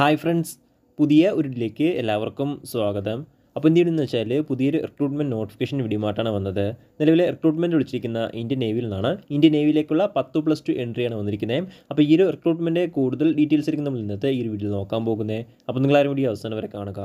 hi friends പുതിയ ഉരുളിലേക്ക് എല്ലാവർക്കും സ്വാഗതം അപ്പോൾ എന്ത് ചെയ്യണമെന്ന് വെച്ചാൽ പുതിയൊരു റിക്രൂട്ട്മെൻറ്റ് നോട്ടിഫിക്കേഷൻ വീഡിയോമായിട്ടാണ് വന്നത് നിലവിലെ റിക്രൂട്ട്മെൻറ്റ് വിളിച്ചിരിക്കുന്ന ഇന്ത്യൻ നേവിയിൽ നിന്നാണ് ഇന്ത്യൻ നേവിയിലേക്കുള്ള പത്ത് പ്ലസ് ടു എൻട്രിയാണ് വന്നിരിക്കുന്നത് അപ്പോൾ ഈ ഒരു റിക്രൂട്ട്മെൻറ്റ് കൂടുതൽ ഡീറ്റെയിൽസ് ആയിരിക്കും നമ്മൾ ഇന്നത്തെ ഈ ഒരു നോക്കാൻ പോകുന്നത് അപ്പോൾ നിങ്ങൾ ആരും കൂടി അവസാനം വരെ കാണുക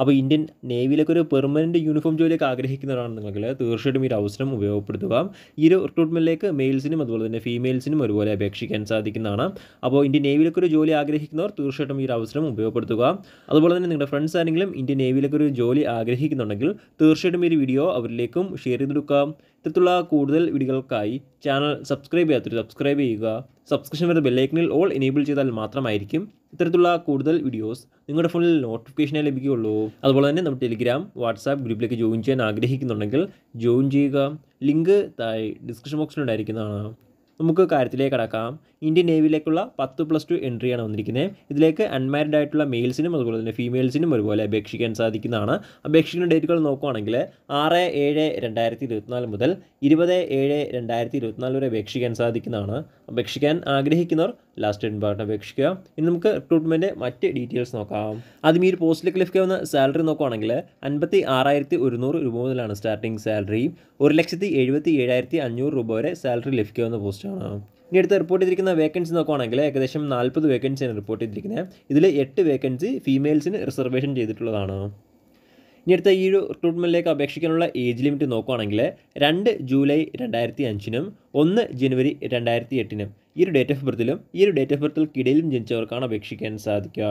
അപ്പോൾ ഇന്ത്യൻ നേവിയിലേക്ക് ഒരു പെർമനൻറ്റ് യൂണിഫോം ജോലിയൊക്കെ ആഗ്രഹിക്കുന്നവരാണ് നിങ്ങൾ തീർച്ചയായിട്ടും ഈ ഒരു അവസരം ഉപയോഗപ്പെടുത്തുക ഈ ഒരു റിക്രൂട്ട്മെൻറ്റിലേക്ക് മെയിൽസിനും അതുപോലെ തന്നെ ഫീമെയിൽസിനും ഒരുപോലെ അപേക്ഷിക്കാൻ സാധിക്കുന്നതാണ് അപ്പോൾ ഇന്ത്യൻ നേവിയിലേക്ക് ഒരു ജോലി ആഗ്രഹിക്കുന്നവർ തീർച്ചയായിട്ടും ഈ ഒരു അവസരം ഉപയോഗപ്പെടുത്തുക അതുപോലെ തന്നെ നിങ്ങളുടെ ഫ്രണ്ട്സ് ആരെങ്കിലും ഇന്ത്യൻ നേവിയിലേക്ക് ഒരു ജോലി ആഗ്രഹിക്കുന്നുണ്ടെങ്കിൽ തീർച്ചയായിട്ടും ഈ വീഡിയോ അവരിലേക്കും ഷെയർ ചെയ്ത് കൊടുക്കാം ഇത്തരത്തിലുള്ള കൂടുതൽ വീഡിയോകൾക്കായി ചാനൽ സബ്സ്ക്രൈബ് ചെയ്യാത്തൊരു സബ്സ്ക്രൈബ് ചെയ്യുക സബ്സ്ക്രിപ്ഷൻ വരുന്ന ബെല്ലൈക്കനിൽ ഓൾ എനേബിൾ ചെയ്താൽ മാത്രമായിരിക്കും ഇത്തരത്തിലുള്ള കൂടുതൽ വീഡിയോസ് നിങ്ങളുടെ ഫോണിൽ നോട്ടിഫിക്കേഷനായി ലഭിക്കുകയുള്ളൂ അതുപോലെ തന്നെ നമ്മുടെ ടെലിഗ്രാം വാട്സാപ്പ് ഗ്രൂപ്പിലേക്ക് ജോയിൻ ചെയ്യാൻ ആഗ്രഹിക്കുന്നുണ്ടെങ്കിൽ ജോയിൻ ചെയ്യുക ലിങ്ക് താഴെ ഡിസ്ക്രിപ്ഷൻ ബോക്സിലുണ്ടായിരിക്കുന്നതാണ് നമുക്ക് കാര്യത്തിലേക്ക് കടക്കാം ഇന്ത്യൻ നേവിയിലേക്കുള്ള പത്ത് പ്ലസ് ടു എൻട്രിയാണ് വന്നിരിക്കുന്നത് ഇതിലേക്ക് അൺമാരിഡ് ആയിട്ടുള്ള മെയിൽസിനും അതുപോലെ തന്നെ ഫീമെയിൽസിനും ഒരുപോലെ അപേക്ഷിക്കാൻ സാധിക്കുന്നതാണ് അപേക്ഷിക്കുന്ന ഡേറ്റുകൾ നോക്കുകയാണെങ്കിൽ ആറ് ഏഴ് രണ്ടായിരത്തി ഇരുപത്തിനാല് മുതൽ ഇരുപത് ഏഴ് രണ്ടായിരത്തി ഇരുപത്തിനാല് വരെ അപേക്ഷിക്കാൻ സാധിക്കുന്നതാണ് അപേക്ഷിക്കാൻ ആഗ്രഹിക്കുന്നവർ ലാസ്റ്റ് ഇൻപാർട്ട് അപേക്ഷിക്കുക ഇനി നമുക്ക് റിക്രൂട്ട്മെൻറ്റ് മറ്റ് ഡീറ്റെയിൽസ് നോക്കാം ആദ്യം ഈ ഒരു പോസ്റ്റിലേക്ക് ലഭിക്കാവുന്ന സാലറി നോക്കുവാണെങ്കിൽ അൻപത്തി ആറായിരത്തി ഒരുന്നൂറ് രൂപ മുതലാണ് സ്റ്റാർട്ടിംഗ് സാലറി ഒരു ലക്ഷത്തി എഴുപത്തി ഏഴായിരത്തി അഞ്ഞൂറ് രൂപ വരെ സാലറി ലഭിക്കാവുന്ന പോസ്റ്റാണ് ഇനി അടുത്ത് റിപ്പോർട്ട് ചെയ്തിരിക്കുന്ന വേക്കൻസി നോക്കുവാണെങ്കിൽ ഏകദേശം നാൽപ്പത് വേക്കൻസിയാണ് റിപ്പോർട്ട് ചെയ്തിരിക്കുന്നത് ഇതിൽ എട്ട് വേക്കൻസി ഫീമെയിൽസിന് റിസർവേഷൻ ചെയ്തിട്ടുള്ളതാണ് ഇനി അടുത്ത ഈ ഒരു റിക്രൂട്ട്മെൻറ്റിലേക്ക് അപേക്ഷിക്കാനുള്ള ഏജ് ലിമിറ്റ് നോക്കുകയാണെങ്കിൽ രണ്ട് ജൂലൈ രണ്ടായിരത്തി അഞ്ചിനും ഒന്ന് ജനുവരി രണ്ടായിരത്തി എട്ടിനും ഈ ഒരു ഡേറ്റ് ഓഫ് ബർത്തിലും ഈ ഒരു ഡേറ്റ് ഓഫ് ബർത്തിൽക്കിടയിലും ജനിച്ചവർക്കാണ് അപേക്ഷിക്കാൻ സാധിക്കുക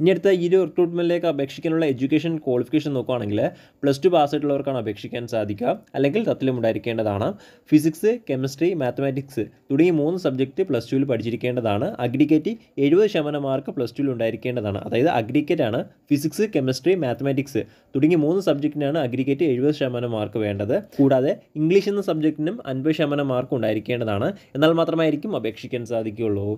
ഇനി അടുത്ത ഈ ഒരു റിക്രൂട്ട്മെൻറ്റിലേക്ക് അപേക്ഷിക്കാനുള്ള എഡ്യൂക്കേഷൻ ക്വാളിഫിക്കേഷൻ നോക്കുകയാണെങ്കിൽ പ്ലസ് ടു പാസ് ആയിട്ടുള്ളവർക്കാണ് അപേക്ഷിക്കാൻ സാധിക്കുക അല്ലെങ്കിൽ തത്തിലും ഉണ്ടായിരിക്കേണ്ടതാണ് ഫിസിക്സ് കെമിസ്ട്രി മാത്തമാറ്റിക്സ് തുടങ്ങി മൂന്ന് സബ്ജക്റ്റ് പ്ലസ് ടുവിൽ പഠിച്ചിരിക്കേണ്ടതാണ് അഗ്രിഗേറ്റ് എഴുപത് ശതമാനം മാർക്ക് പ്ലസ് ടുവിൽ ഉണ്ടായിരിക്കേണ്ടതാണ് അതായത് അഗ്രിഗേറ്റ് ആണ് ഫിസിക്സ് കെമിസ്ട്രി മാത്തമാറ്റിക്സ് തുടങ്ങി മൂന്ന് സബ്ജക്റ്റിനാണ് അഗ്രിഗേറ്റ് എഴുപത് ശതമാനം മാർക്ക് വേണ്ടത് കൂടാതെ ഇംഗ്ലീഷ് എന്ന സബ്ജക്റ്റിനും അൻപത് ശതമാനം മാർക്ക് ഉണ്ടായിരിക്കേണ്ടതാണ് എന്നാൽ മാത്രമായിരിക്കും അപേക്ഷിക്കാൻ സാധിക്കുകയുള്ളൂ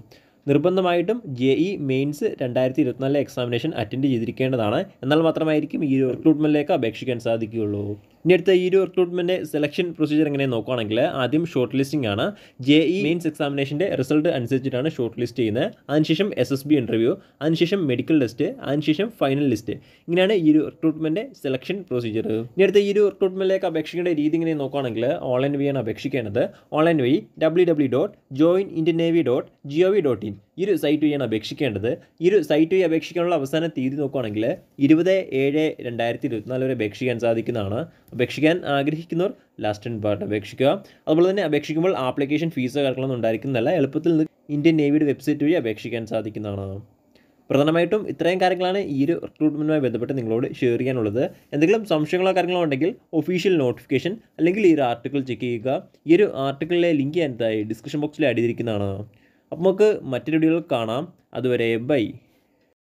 നിർബന്ധമായിട്ടും ജെ ഇ e മെയിൻസ് രണ്ടായിരത്തി ഇരുപത്തിനാലിലെ എക്സാമിനേഷൻ അറ്റൻഡ് ചെയ്തിരിക്കേണ്ടതാണ് എന്നാൽ മാത്രമായിരിക്കും ഈ റിക്രൂട്ട്മെൻറ്റിലേക്ക് അപേക്ഷിക്കാൻ സാധിക്കുകയുള്ളൂ ഇനി അടുത്ത ഈ ഒരു റിക്രൂട്ട്മെൻറ്റ് സെലക്ഷൻ പ്രൊസീജിയർ എങ്ങനെ നോക്കുകയാണെങ്കിൽ ആദ്യം ഷോർട്ട് ലിസ്റ്റിംഗ് ആണ് ജെ ഇ മെയിൻസ് എക്സാമിനേഷൻ്റെ റിസൾട്ട് അനുസരിച്ചിട്ടാണ് ഷോർട്ട് ലിസ്റ്റ് ചെയ്യുന്നത് അതിനുശേഷം എസ് എസ് ബി ഇൻ്റർവ്യൂ അതിനുശേഷം മെഡിക്കൽ ടെസ്റ്റ് അതിനുശേഷം ഫൈനൽ ലിസ്റ്റ് ഇങ്ങനെയാണ് ഈ ഒരു റിക്രൂട്ട്മെൻറ്റ് സെലക്ഷൻ പ്രൊസീജിയർ ഇനി അടുത്ത ഈ ഒരു റിക്രൂട്ട്മെൻറ്റിലേക്ക് അപേക്ഷിക്കേണ്ട രീതി ഇങ്ങനെ നോക്കുകയാണെങ്കിൽ ഓൺലൈൻ വഴിയാണ് അപേക്ഷിക്കേണ്ടത് ഓൺലൈൻ വഴി W W dot join Indian navy dot G O V dot in ഈ ഒരു സൈറ്റ് വഴിയാണ് അപേക്ഷിക്കേണ്ടത് ഈ ഒരു സൈറ്റ് വഴി അപേക്ഷിക്കാനുള്ള അവസാന തീയതി നോക്കുകയാണെങ്കിൽ ഇരുപത് ഏഴ് രണ്ടായിരത്തി ഇരുപത്തിനാല് വരെ അപേക്ഷിക്കാൻ സാധിക്കുന്നതാണ് അപേക്ഷിക്കാൻ ആഗ്രഹിക്കുന്നവർ ലാസ്റ്റ് ആൻഡ് പാർട്ട് അപേക്ഷിക്കുക അതുപോലെ തന്നെ അപേക്ഷിക്കുമ്പോൾ ആപ്ലിക്കേഷൻ ഫീസ് കാര്യങ്ങളൊന്നും എന്നുണ്ടായിരിക്കുന്നതല്ല എളുപ്പത്തിൽ ഇന്ത്യൻ നേവിയുടെ വെബ്സൈറ്റ് വഴി അപേക്ഷിക്കാൻ സാധിക്കുന്നതാണ് പ്രധാനമായിട്ടും ഇത്രയും കാര്യങ്ങളാണ് ഈ ഒരു റിക്രൂട്ട്മെൻറ്റുമായി ബന്ധപ്പെട്ട് നിങ്ങളോട് ഷെയർ ചെയ്യാനുള്ളത് എന്തെങ്കിലും സംശയങ്ങളോ കാര്യങ്ങളോ ഉണ്ടെങ്കിൽ ഒഫീഷ്യൽ നോട്ടിഫിക്കേഷൻ അല്ലെങ്കിൽ ഈ ഒരു ആർട്ടിക്കിൾ ചെക്ക് ചെയ്യുക ഈ ഒരു ആർട്ടിക്കിളിലെ ലിങ്ക് എന്തായി ഡിസ്ക്രിപ്ഷൻ ബോക്സിൽ അടിയിരിക്കുന്നതാണ് അപ്പോൾ നമുക്ക് മറ്റൊരു വീഡിയോകൾ കാണാം അതുവരെ ബൈ